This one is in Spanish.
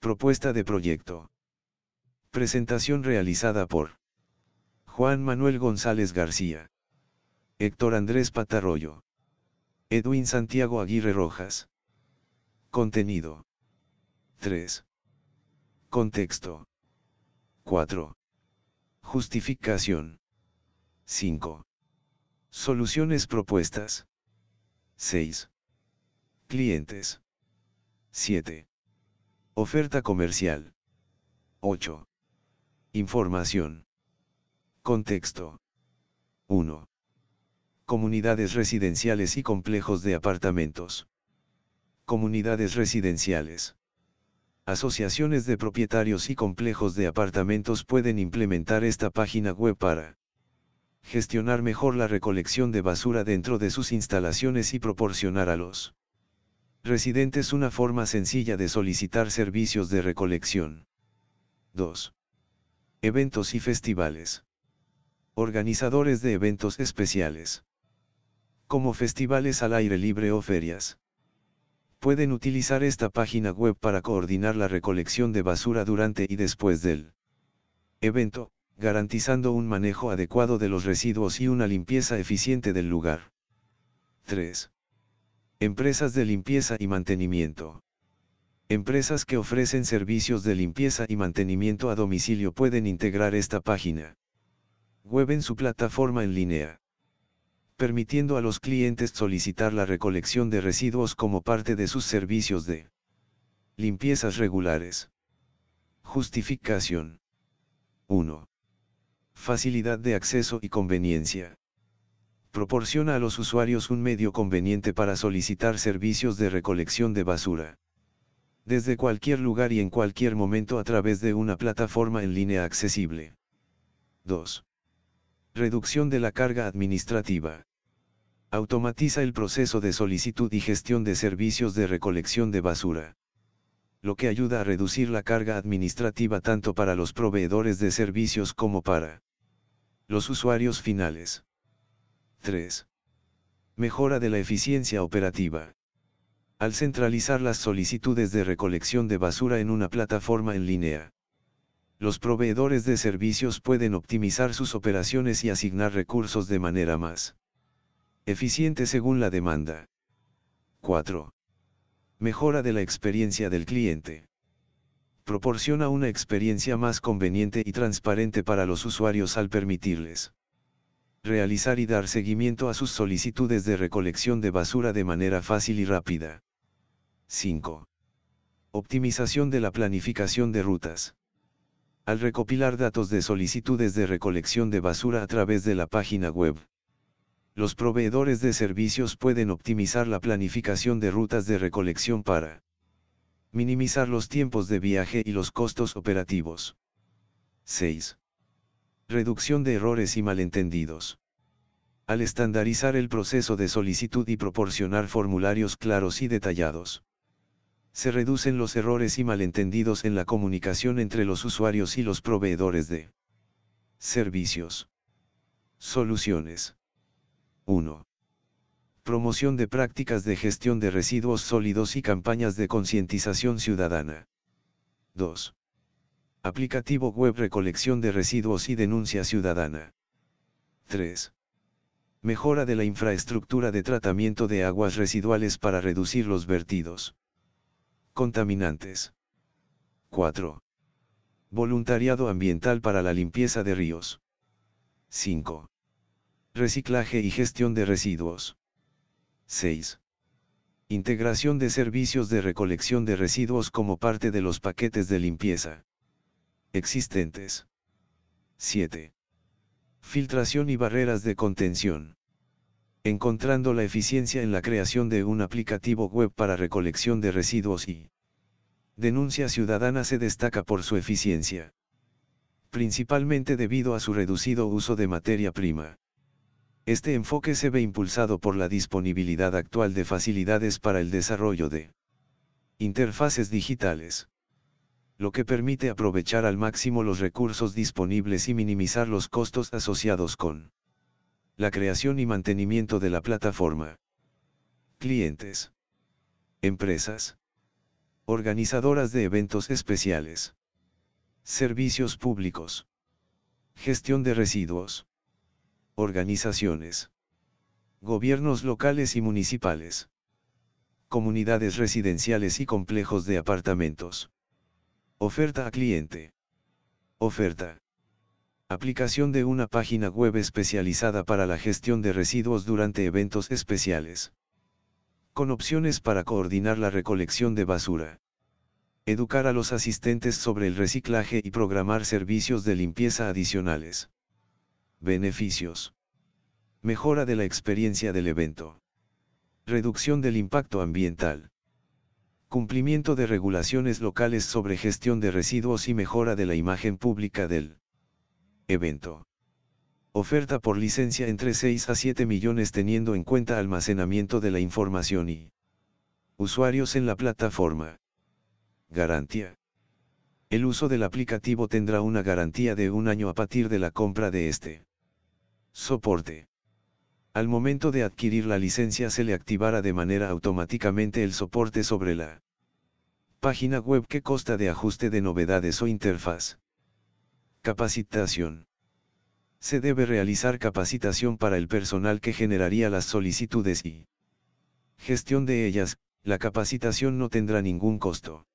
Propuesta de proyecto. Presentación realizada por Juan Manuel González García. Héctor Andrés Patarroyo. Edwin Santiago Aguirre Rojas. Contenido. 3. Contexto. 4. Justificación. 5. Soluciones propuestas. 6. Clientes. 7. Oferta comercial. 8. Información. Contexto. 1. Comunidades residenciales y complejos de apartamentos. Comunidades residenciales. Asociaciones de propietarios y complejos de apartamentos pueden implementar esta página web para gestionar mejor la recolección de basura dentro de sus instalaciones y proporcionar a los residentes una forma sencilla de solicitar servicios de recolección. 2. Eventos y festivales. Organizadores de eventos especiales. Como festivales al aire libre o ferias. Pueden utilizar esta página web para coordinar la recolección de basura durante y después del evento, garantizando un manejo adecuado de los residuos y una limpieza eficiente del lugar. 3. Empresas de limpieza y mantenimiento. Empresas que ofrecen servicios de limpieza y mantenimiento a domicilio pueden integrar esta página web en su plataforma en línea, permitiendo a los clientes solicitar la recolección de residuos como parte de sus servicios de limpiezas regulares. Justificación 1. Facilidad de acceso y conveniencia proporciona a los usuarios un medio conveniente para solicitar servicios de recolección de basura. Desde cualquier lugar y en cualquier momento a través de una plataforma en línea accesible. 2. Reducción de la carga administrativa. Automatiza el proceso de solicitud y gestión de servicios de recolección de basura lo que ayuda a reducir la carga administrativa tanto para los proveedores de servicios como para los usuarios finales. 3. Mejora de la eficiencia operativa. Al centralizar las solicitudes de recolección de basura en una plataforma en línea, los proveedores de servicios pueden optimizar sus operaciones y asignar recursos de manera más eficiente según la demanda. 4. Mejora de la experiencia del cliente. Proporciona una experiencia más conveniente y transparente para los usuarios al permitirles realizar y dar seguimiento a sus solicitudes de recolección de basura de manera fácil y rápida. 5. Optimización de la planificación de rutas. Al recopilar datos de solicitudes de recolección de basura a través de la página web, los proveedores de servicios pueden optimizar la planificación de rutas de recolección para minimizar los tiempos de viaje y los costos operativos. 6 reducción de errores y malentendidos. Al estandarizar el proceso de solicitud y proporcionar formularios claros y detallados, se reducen los errores y malentendidos en la comunicación entre los usuarios y los proveedores de servicios. Soluciones 1. Promoción de prácticas de gestión de residuos sólidos y campañas de concientización ciudadana. 2. Aplicativo web Recolección de residuos y denuncia ciudadana. 3. Mejora de la infraestructura de tratamiento de aguas residuales para reducir los vertidos. Contaminantes. 4. Voluntariado ambiental para la limpieza de ríos. 5. Reciclaje y gestión de residuos. 6. Integración de servicios de recolección de residuos como parte de los paquetes de limpieza existentes. 7. Filtración y barreras de contención. Encontrando la eficiencia en la creación de un aplicativo web para recolección de residuos y denuncia ciudadana se destaca por su eficiencia. Principalmente debido a su reducido uso de materia prima. Este enfoque se ve impulsado por la disponibilidad actual de facilidades para el desarrollo de interfaces digitales lo que permite aprovechar al máximo los recursos disponibles y minimizar los costos asociados con la creación y mantenimiento de la plataforma. Clientes. Empresas. Organizadoras de eventos especiales. Servicios públicos. Gestión de residuos. Organizaciones. Gobiernos locales y municipales. Comunidades residenciales y complejos de apartamentos. Oferta a cliente. Oferta. Aplicación de una página web especializada para la gestión de residuos durante eventos especiales. Con opciones para coordinar la recolección de basura. Educar a los asistentes sobre el reciclaje y programar servicios de limpieza adicionales. Beneficios. Mejora de la experiencia del evento. Reducción del impacto ambiental cumplimiento de regulaciones locales sobre gestión de residuos y mejora de la imagen pública del evento. Oferta por licencia entre 6 a 7 millones teniendo en cuenta almacenamiento de la información y usuarios en la plataforma. Garantía. El uso del aplicativo tendrá una garantía de un año a partir de la compra de este. Soporte al momento de adquirir la licencia se le activará de manera automáticamente el soporte sobre la página web que consta de ajuste de novedades o interfaz. Capacitación. Se debe realizar capacitación para el personal que generaría las solicitudes y gestión de ellas, la capacitación no tendrá ningún costo.